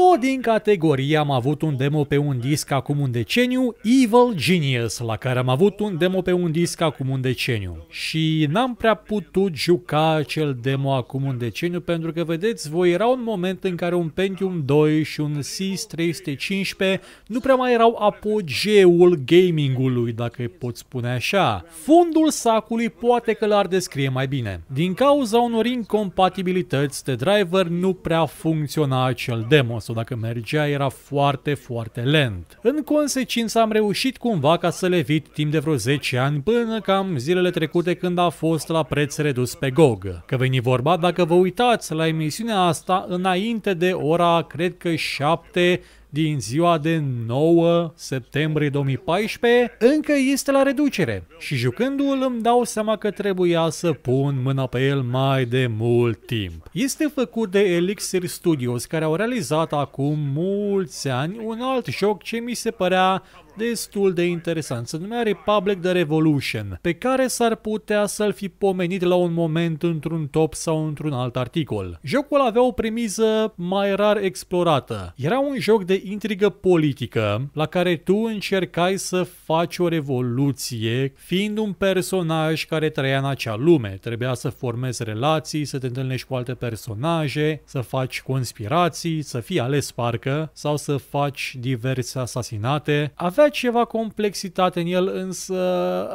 Tot din categorie am avut un demo pe un disc acum un deceniu, Evil Genius, la care am avut un demo pe un disc acum un deceniu. Și n-am prea putut juca acel demo acum un deceniu, pentru că, vedeți, voi era un moment în care un Pentium 2 și un SIS 315 nu prea mai erau apogeul gamingului, dacă pot spune așa. Fundul sacului poate că l-ar descrie mai bine. Din cauza unor incompatibilități de driver nu prea funcționa acel demo sau dacă mergea era foarte, foarte lent. În consecință am reușit cumva ca să le evit timp de vreo 10 ani până cam zilele trecute când a fost la preț redus pe GOG. Că veni vorba, dacă vă uitați la emisiunea asta înainte de ora, cred că 7, din ziua de 9 septembrie 2014 încă este la reducere și jucându-l îmi dau seama că trebuia să pun mâna pe el mai de mult timp. Este făcut de Elixir Studios care au realizat acum mulți ani un alt joc ce mi se părea destul de interesant. Se numea Republic the Revolution, pe care s-ar putea să-l fi pomenit la un moment într-un top sau într-un alt articol. Jocul avea o premiză mai rar explorată. Era un joc de intrigă politică, la care tu încercai să faci o revoluție, fiind un personaj care trăia în acea lume. Trebuia să formezi relații, să te întâlnești cu alte personaje, să faci conspirații, să fii ales parcă, sau să faci diverse asasinate. Avea avea ceva complexitate în el, însă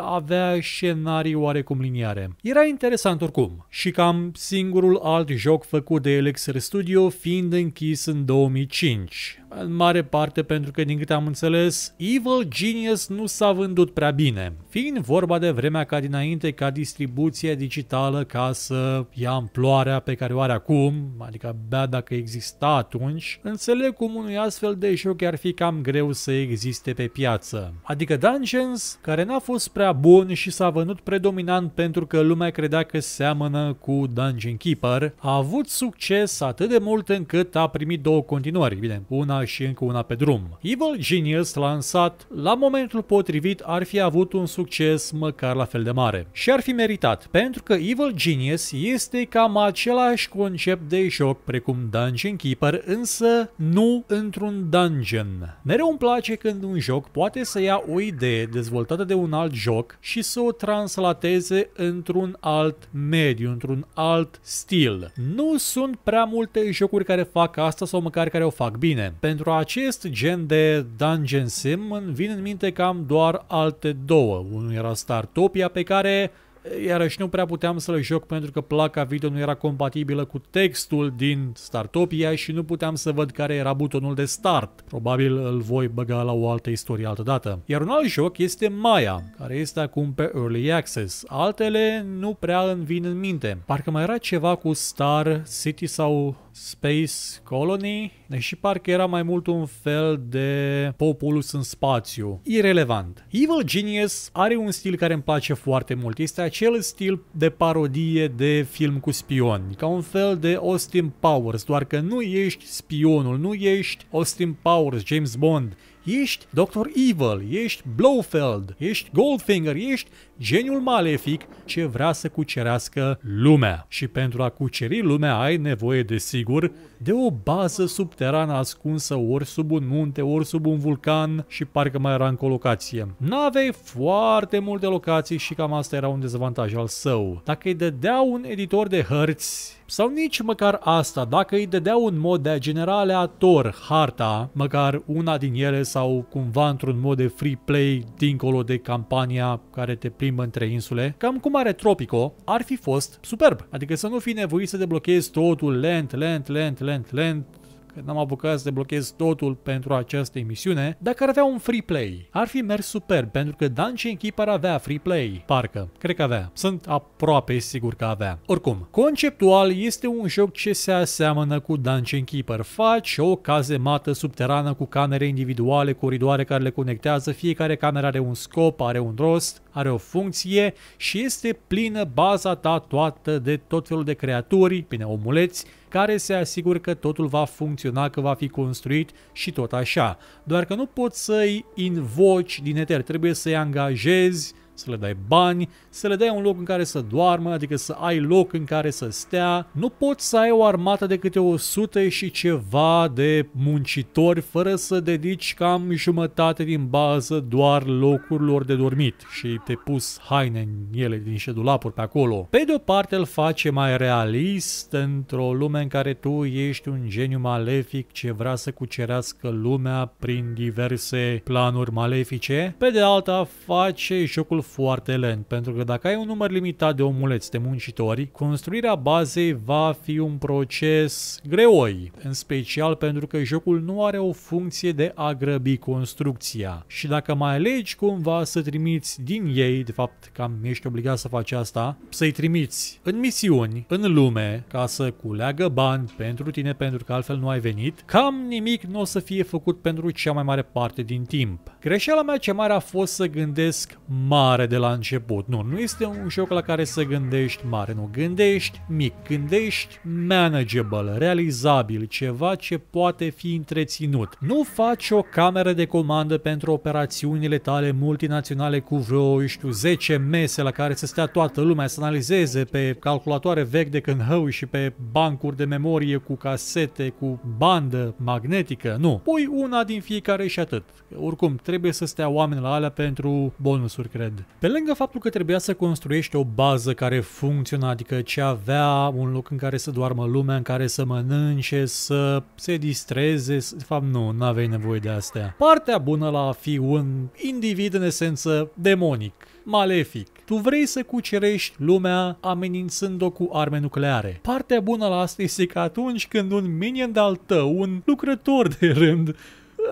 avea scenarii oarecum liniare. Era interesant oricum și cam singurul alt joc făcut de Elixir Studio fiind închis în 2005. În mare parte pentru că, din câte am înțeles, Evil Genius nu s-a vândut prea bine, fiind vorba de vremea ca dinainte ca distribuția digitală ca să ia amploarea pe care o are acum, adică abia dacă exista atunci, înțeleg cum unui astfel de joc ar fi cam greu să existe pe piață. Adică Dungeons, care n-a fost prea bun și s-a vândut predominant pentru că lumea credea că seamănă cu Dungeon Keeper, a avut succes atât de mult încât a primit două continuări, bine, una și încă una pe drum. Evil Genius lansat la momentul potrivit ar fi avut un succes măcar la fel de mare. Și ar fi meritat, pentru că Evil Genius este cam același concept de joc precum Dungeon Keeper, însă nu într-un dungeon. Mereu îmi place când un joc poate să ia o idee dezvoltată de un alt joc și să o translateze într-un alt mediu, într-un alt stil. Nu sunt prea multe jocuri care fac asta sau măcar care o fac bine. Pe pentru acest gen de dungeon sim vin în minte cam doar alte două. Unul era Startopia pe care iarăși nu prea puteam să-l joc pentru că placa video nu era compatibilă cu textul din Startopia și nu puteam să văd care era butonul de start. Probabil îl voi băga la o altă istorie altă dată. Iar un alt joc este Maya, care este acum pe Early Access. Altele nu prea îmi vin în minte. Parcă mai era ceva cu Star City sau Space Colony, deși parcă era mai mult un fel de populus în spațiu. Irelevant. Evil Genius are un stil care îmi place foarte mult. Este acel stil de parodie de film cu spioni, ca un fel de Austin Powers, doar că nu ești spionul, nu ești Austin Powers, James Bond, Ești Dr. Evil, ești Blofeld, ești Goldfinger, ești geniul malefic ce vrea să cucerească lumea. Și pentru a cuceri lumea ai nevoie, desigur, de o bază subterană ascunsă ori sub un munte, ori sub un vulcan și parcă mai era încă o locație. n avei foarte multe locații și cam asta era un dezavantaj al său. Dacă îi dădea un editor de hărți sau nici măcar asta, dacă îi dădea un mod de a genera aleator harta, măcar una din ele sau cumva într-un mod de free play dincolo de campania care te plimbă între insule, cam cum are Tropico, ar fi fost superb. Adică să nu fi nevoit să deblochezi totul lent, lent, lent, lent, lent, că n-am apucat să deblochez totul pentru această emisiune, dacă ar avea un free play, ar fi mers superb, pentru că Dan și echipa avea free play. Parcă, cred că avea. Sunt aproape sigur că avea. Oricum, conceptual este un joc ce se aseamănă cu Dungeon Keeper. Faci o cazemată subterană cu camere individuale, coridoare care le conectează, fiecare cameră are un scop, are un rost, are o funcție și este plină baza ta toată de tot felul de creaturi, bine, omuleți, care se asigură că totul va funcționa, că va fi construit și tot așa. Doar că nu poți să-i invoci din eter, trebuie să-i angajezi să le dai bani, să le dai un loc în care să doarmă, adică să ai loc în care să stea. Nu poți să ai o armată de câte 100 și ceva de muncitori fără să dedici cam jumătate din bază doar locurilor de dormit și te pus haine în ele din niște dulapuri pe acolo. Pe de o parte îl face mai realist într-o lume în care tu ești un geniu malefic ce vrea să cucerească lumea prin diverse planuri malefice. Pe de alta face jocul foarte lent, pentru că dacă ai un număr limitat de omuleți de muncitori, construirea bazei va fi un proces greoi, în special pentru că jocul nu are o funcție de a grăbi construcția. Și dacă mai alegi cumva să trimiți din ei, de fapt cam ești obligat să faci asta, să-i trimiți în misiuni, în lume, ca să culeagă bani pentru tine, pentru că altfel nu ai venit, cam nimic nu o să fie făcut pentru cea mai mare parte din timp. Greșeala mea cea mare a fost să gândesc mare mare de la început. Nu, nu este un joc la care să gândești mare, nu. Gândești mic, gândești manageable, realizabil, ceva ce poate fi întreținut. Nu faci o cameră de comandă pentru operațiunile tale multinaționale cu vreo, știu, 10 mese la care să stea toată lumea să analizeze pe calculatoare vechi de când hău și pe bancuri de memorie cu casete, cu bandă magnetică, nu. Pui una din fiecare și atât. Oricum, trebuie să stea oameni la alea pentru bonusuri, cred. Pe lângă faptul că trebuia să construiești o bază care funcționa, adică ce avea un loc în care să doarmă lumea, în care să mănânce, să se distreze, de fapt nu, nu aveai nevoie de astea. Partea bună la a fi un individ în esență demonic, malefic. Tu vrei să cucerești lumea amenințând-o cu arme nucleare. Partea bună la asta este că atunci când un minion de-al tău, un lucrător de rând,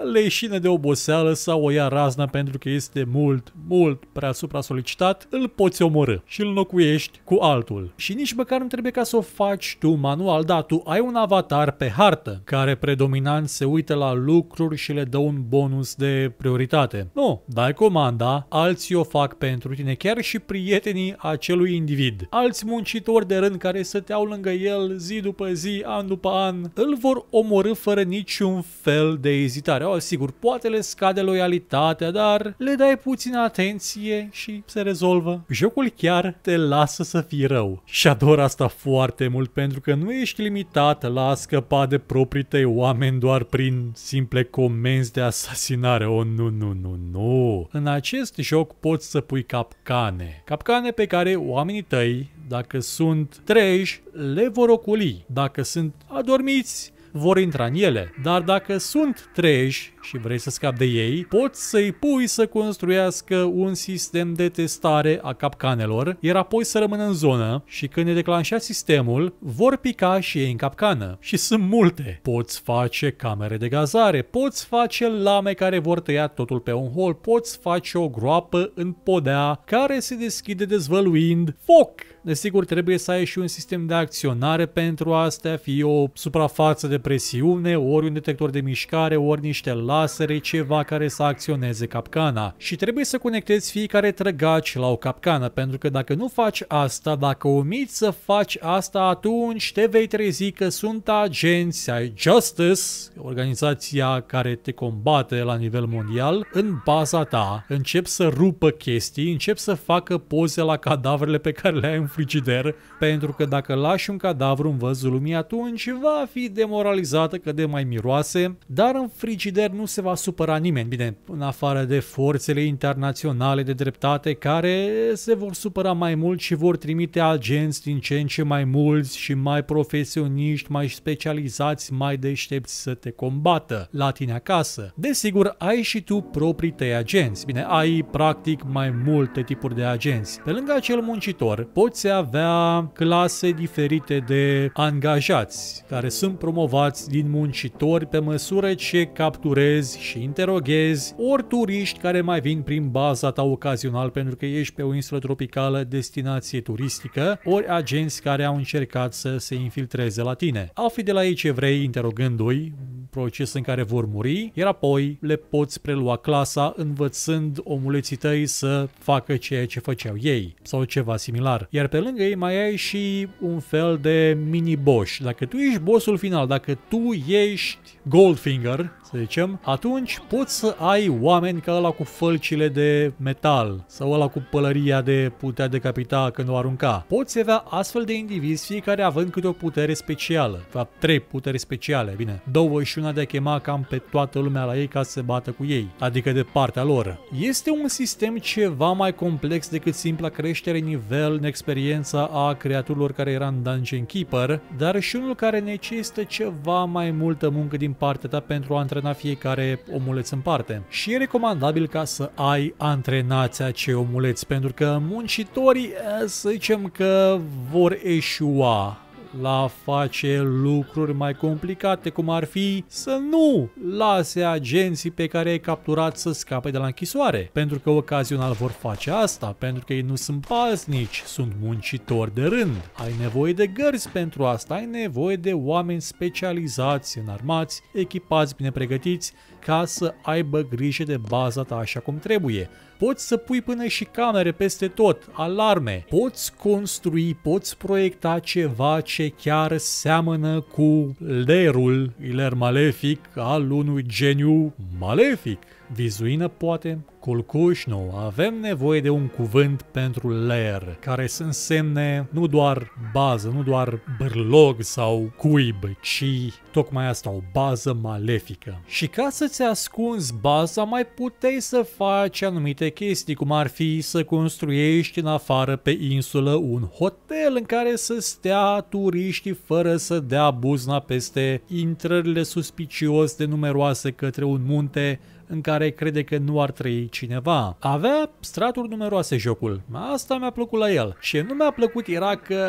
leșină de oboseală sau o ia razna pentru că este mult, mult prea supra-solicitat, îl poți omorâ și îl înlocuiești cu altul. Și nici măcar nu trebuie ca să o faci tu manual, da, tu ai un avatar pe hartă care predominant se uită la lucruri și le dă un bonus de prioritate. Nu, dai comanda, alții o fac pentru tine, chiar și prietenii acelui individ. Alți muncitori de rând care stăteau lângă el zi după zi, an după an, îl vor omorâ fără niciun fel de ezitare sigur, poate le scade loialitatea, dar le dai puțină atenție și se rezolvă. Jocul chiar te lasă să fii rău. Și ador asta foarte mult pentru că nu ești limitat la a scăpa de proprii tăi oameni doar prin simple comenzi de asasinare. Oh, nu, nu, nu, nu. În acest joc poți să pui capcane. Capcane pe care oamenii tăi, dacă sunt treji, le vor oculi. Dacă sunt adormiți, vor intra în ele. Dar dacă sunt treji și vrei să scapi de ei, poți să-i pui să construiască un sistem de testare a capcanelor, iar apoi să rămână în zonă și când e declanșat sistemul, vor pica și ei în capcană. Și sunt multe. Poți face camere de gazare, poți face lame care vor tăia totul pe un hol, poți face o groapă în podea care se deschide dezvăluind foc. Desigur, trebuie să ai și un sistem de acționare pentru astea, fie o suprafață de presiune, ori un detector de mișcare, ori niște lame pasăre ceva care să acționeze capcana și trebuie să conectezi fiecare trăgaci la o capcană, pentru că dacă nu faci asta, dacă omiți să faci asta, atunci te vei trezi că sunt agenți ai Justice, organizația care te combate la nivel mondial, în baza ta, încep să rupă chestii, încep să facă poze la cadavrele pe care le ai în frigider, pentru că dacă lași un cadavru în văzul lumii, atunci va fi demoralizată că de mai miroase, dar în frigider nu se va supăra nimeni, bine, în afară de forțele internaționale de dreptate care se vor supăra mai mult și vor trimite agenți din ce în ce mai mulți și mai profesioniști, mai specializați, mai deștepți să te combată la tine acasă. Desigur, ai și tu proprii tăi agenți, bine, ai practic mai multe tipuri de agenți. Pe lângă acel muncitor, poți avea clase diferite de angajați care sunt promovați din muncitori pe măsură ce capturezi vezi și interoghezi, ori turiști care mai vin prin baza ta ocazional pentru că ești pe o insulă tropicală destinație turistică, ori agenți care au încercat să se infiltreze la tine. Afli de la ei ce vrei interogându-i, proces în care vor muri, iar apoi le poți prelua clasa învățând omuleții tăi să facă ceea ce făceau ei sau ceva similar. Iar pe lângă ei mai ai și un fel de mini-boss. Dacă tu ești bossul final, dacă tu ești Goldfinger, să zicem, atunci poți să ai oameni ca ăla cu fălcile de metal sau ăla cu pălăria de putea decapita când o arunca. Poți avea astfel de indivizi, fiecare având câte o putere specială, fapt trei puteri speciale, bine, două și minciuna de a chema cam pe toată lumea la ei ca să se bată cu ei, adică de partea lor. Este un sistem ceva mai complex decât simpla creștere nivel în experiența a creaturilor care era în Dungeon Keeper, dar și unul care necesită ceva mai multă muncă din partea ta pentru a antrena fiecare omuleț în parte. Și e recomandabil ca să ai antrenația acei omuleți, pentru că muncitorii, eh, să zicem că vor eșua la a face lucruri mai complicate, cum ar fi să nu lase agenții pe care ai capturat să scape de la închisoare, pentru că ocazional vor face asta, pentru că ei nu sunt paznici, sunt muncitori de rând. Ai nevoie de gărzi pentru asta, ai nevoie de oameni specializați, înarmați, echipați, bine pregătiți, ca să aibă grijă de baza ta așa cum trebuie. Poți să pui până și camere peste tot, alarme. Poți construi, poți proiecta ceva ce chiar seamănă cu lerul, iler malefic, al unui geniu malefic. Vizuină poate? Culcuș nu, avem nevoie de un cuvânt pentru layer, care să însemne nu doar bază, nu doar bârlog sau cuib, ci tocmai asta, o bază malefică. Și ca să-ți ascunzi baza, mai puteai să faci anumite chestii, cum ar fi să construiești în afară pe insulă un hotel în care să stea turiștii fără să dea buzna peste intrările suspicios de numeroase către un munte în care crede că nu ar trăi cineva. Avea straturi numeroase jocul. Asta mi-a plăcut la el. Și nu mi-a plăcut era că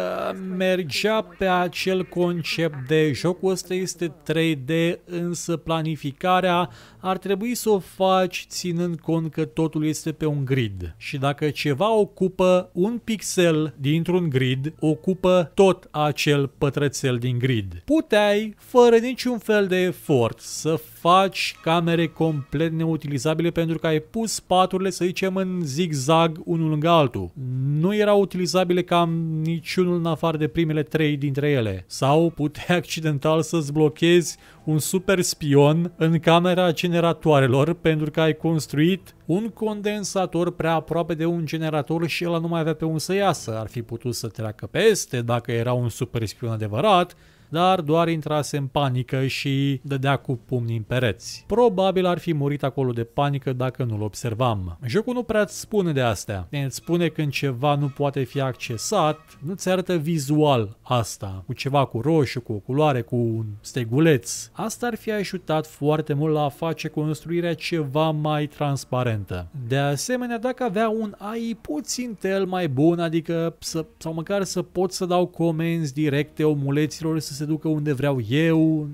mergea pe acel concept de jocul ăsta este 3D, însă planificarea ar trebui să o faci ținând cont că totul este pe un grid. Și dacă ceva ocupă un pixel dintr-un grid, ocupă tot acel pătrățel din grid. Puteai, fără niciun fel de efort, să faci camere complet neutilizabile pentru că ai pus paturile, să zicem, în zigzag unul lângă altul. Nu erau utilizabile cam niciunul în afară de primele trei dintre ele. Sau puteai accidental să-ți blochezi un super spion în camera generatoarelor pentru că ai construit un condensator prea aproape de un generator și el nu mai avea pe un să iasă. Ar fi putut să treacă peste dacă era un super spion adevărat, dar doar intrase în panică și dădea cu pumnii în pereți. Probabil ar fi murit acolo de panică dacă nu-l observam. Jocul nu prea îți spune de astea. Îți spune când ceva nu poate fi accesat, nu-ți arată vizual asta, cu ceva cu roșu, cu o culoare, cu un steguleț. Asta ar fi ajutat foarte mult la a face construirea ceva mai transparentă. De asemenea, dacă avea un AI puțin tel mai bun, adică să, sau măcar să pot să dau comenzi directe omuleților să se ducă unde vreau eu,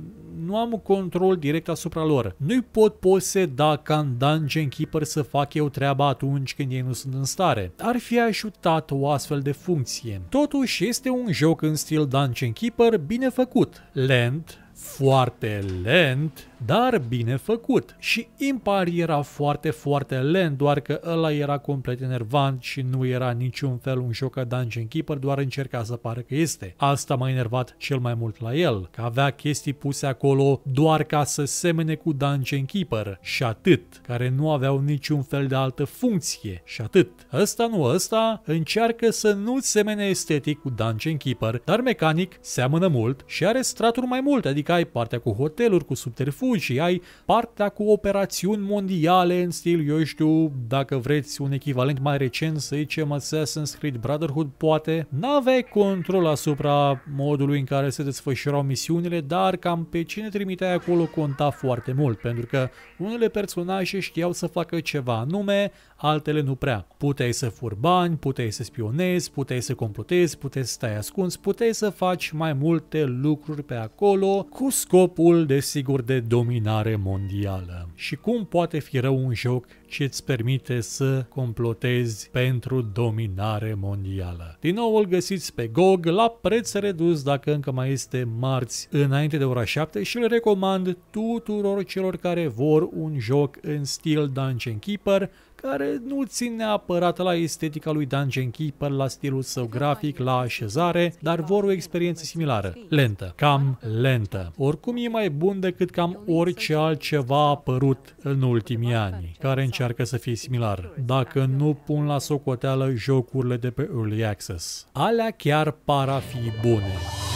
nu am un control direct asupra lor. Nu-i pot poseda ca în Dungeon Keeper să fac eu treaba atunci când ei nu sunt în stare. Ar fi ajutat o astfel de funcție. Totuși este un joc în stil Dungeon Keeper bine făcut, lent, foarte lent, dar bine făcut. Și impar era foarte, foarte lent, doar că ăla era complet enervant și nu era niciun fel un joc Dungeon Keeper, doar încerca să pară că este. Asta m-a enervat cel mai mult la el, că avea chestii puse acolo doar ca să semene cu Dungeon Keeper și atât, care nu aveau niciun fel de altă funcție și atât. Ăsta nu, ăsta încearcă să nu semene estetic cu Dungeon Keeper, dar mecanic seamănă mult și are straturi mai multe, adică ai partea cu hoteluri, cu subterfugi, refugi, ai partea cu operațiuni mondiale în stil, eu știu, dacă vreți un echivalent mai recent, să zicem Assassin's Creed Brotherhood, poate, n-aveai control asupra modului în care se desfășurau misiunile, dar cam pe cine trimiteai acolo conta foarte mult, pentru că unele personaje știau să facă ceva anume, altele nu prea. Puteai să fur bani, puteai să spionezi, puteai să complotezi, puteai să stai ascuns, puteai să faci mai multe lucruri pe acolo, cu scopul, desigur, de dominare mondială. Și cum poate fi rău un joc ce îți permite să complotezi pentru dominare mondială? Din nou îl găsiți pe GOG la preț redus dacă încă mai este marți înainte de ora 7 și îl recomand tuturor celor care vor un joc în stil Dungeon Keeper care nu țin neapărat la estetica lui Dungeon Keeper, la stilul său grafic, la așezare, dar vor o experiență similară, lentă, cam lentă. Oricum e mai bun decât cam orice altceva apărut în ultimii ani, care încearcă să fie similar, dacă nu pun la socoteală jocurile de pe Early Access. Alea chiar par a fi bune.